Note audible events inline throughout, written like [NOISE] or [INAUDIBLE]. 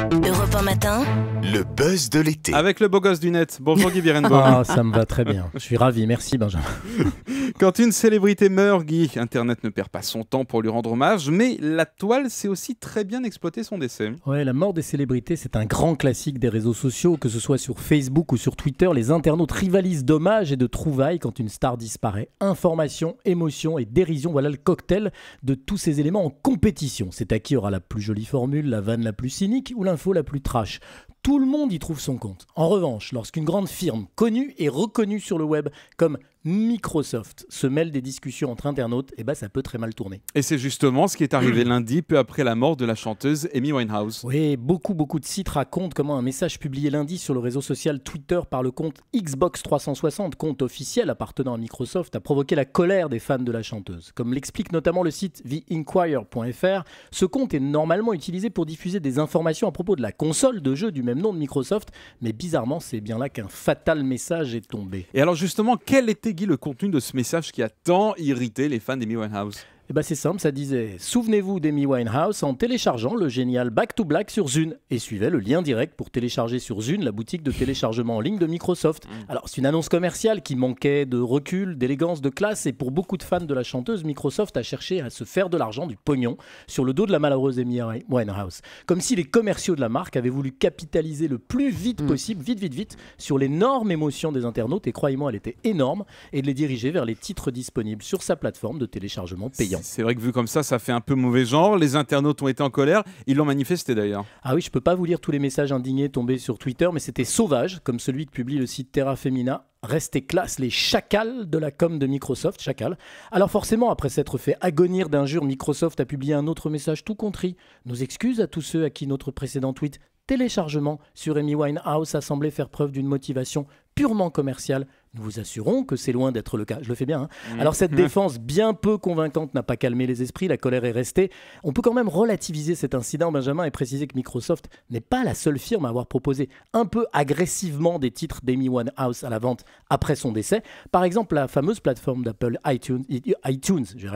Europe repas matin, le buzz de l'été. Avec le beau gosse du net. Bonjour Guy Ah, ça me va très bien. Je suis ravi. Merci Benjamin. [LAUGHS] Quand une célébrité meurt, Guy, Internet ne perd pas son temps pour lui rendre hommage, mais la toile sait aussi très bien exploiter son décès. Ouais, la mort des célébrités, c'est un grand classique des réseaux sociaux, que ce soit sur Facebook ou sur Twitter, les internautes rivalisent d'hommages et de trouvailles quand une star disparaît. Information, émotion et dérision, voilà le cocktail de tous ces éléments en compétition. C'est à qui aura la plus jolie formule, la vanne la plus cynique ou l'info la plus trash tout le monde y trouve son compte. En revanche, lorsqu'une grande firme connue et reconnue sur le web comme Microsoft se mêle des discussions entre internautes, eh ben ça peut très mal tourner. Et c'est justement ce qui est arrivé [CLEARS THROAT] lundi, peu après la mort de la chanteuse Amy Winehouse. Oui, beaucoup beaucoup de sites racontent comment un message publié lundi sur le réseau social Twitter par le compte Xbox 360, compte officiel appartenant à Microsoft, a provoqué la colère des fans de la chanteuse. Comme l'explique notamment le site TheInquirer.fr, ce compte est normalement utilisé pour diffuser des informations à propos de la console de jeu du même nom de Microsoft, mais bizarrement, c'est bien là qu'un fatal message est tombé. Et alors justement, quel était Guy le contenu de ce message qui a tant irrité les fans d'Amy House? Eh ben c'est simple, ça disait Souvenez-vous d'Amy Winehouse en téléchargeant le génial Back to Black sur Zune et suivez le lien direct pour télécharger sur Zune la boutique de téléchargement en ligne de Microsoft. Mm. Alors c'est une annonce commerciale qui manquait de recul, d'élégance, de classe et pour beaucoup de fans de la chanteuse, Microsoft a cherché à se faire de l'argent, du pognon, sur le dos de la malheureuse Amy Winehouse. Comme si les commerciaux de la marque avaient voulu capitaliser le plus vite mm. possible, vite, vite, vite, sur l'énorme émotion des internautes et croyez-moi, elle était énorme et de les diriger vers les titres disponibles sur sa plateforme de téléchargement payant. C'est vrai que vu comme ça, ça fait un peu mauvais genre. Les internautes ont été en colère. Ils l'ont manifesté d'ailleurs. Ah oui, je peux pas vous lire tous les messages indignés tombés sur Twitter, mais c'était sauvage, comme celui que publie le site Terra Femina. Restez classe, les chacals de la com de Microsoft, chacal. Alors forcément, après s'être fait agonir d'injures, Microsoft a publié un autre message tout contrit. Nos excuses à tous ceux à qui notre précédent tweet téléchargement sur Amy Winehouse a semblé faire preuve d'une motivation purement commerciale nous vous assurons que c'est loin d'être le cas. Je le fais bien. Hein. Mm. Alors cette mm. défense bien peu convaincante n'a pas calmé les esprits, la colère est restée. On peut quand même relativiser cet incident, Benjamin, et préciser que Microsoft n'est pas la seule firme à avoir proposé un peu agressivement des titres d'Amy House à la vente après son décès. Par exemple, la fameuse plateforme d'Apple iTunes, iTunes j'ai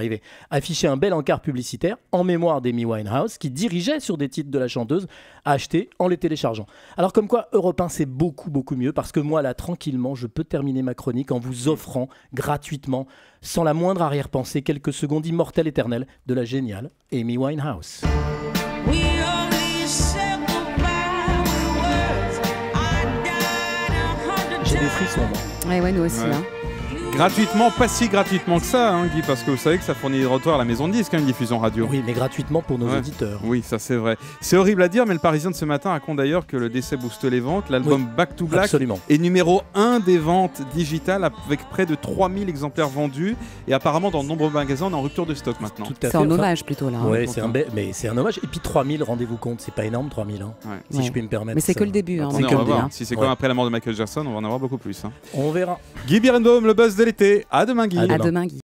affichait un bel encart publicitaire en mémoire d'Amy Winehouse qui dirigeait sur des titres de la chanteuse à acheter en les téléchargeant. Alors comme quoi, Europe c'est beaucoup beaucoup mieux parce que moi là tranquillement je peux terminer ma chronique en vous offrant gratuitement, sans la moindre arrière-pensée, quelques secondes immortelles éternelles de la géniale Amy Winehouse. J'ai des frissons, nous aussi. là. Hein. Gratuitement, pas si gratuitement que ça, hein, Guy, parce que vous savez que ça fournit des retours à la maison de disque, hein, une diffusion radio. Oui, mais gratuitement pour nos auditeurs. Oui, ça c'est vrai. C'est horrible à dire, mais le Parisien de ce matin raconte d'ailleurs que le décès booste les ventes. L'album Back to Black est numéro 1 des ventes digitales avec près de 3000 exemplaires vendus. Et apparemment, dans de nombreux magasins, on en rupture de stock maintenant. C'est un hommage plutôt là. Hein, oui, c'est un, mais c'est un hommage. Et puis 3000, rendez-vous compte, c'est pas énorme 3000, hein, si je puis me permettre. Mais c'est que le euh, début. hein. C'est que le hein. si c'est comme après la mort de Michael Jackson, on va en avoir beaucoup plus. On verra. Guy Birendome, le buzz à demain, À demain, Guy.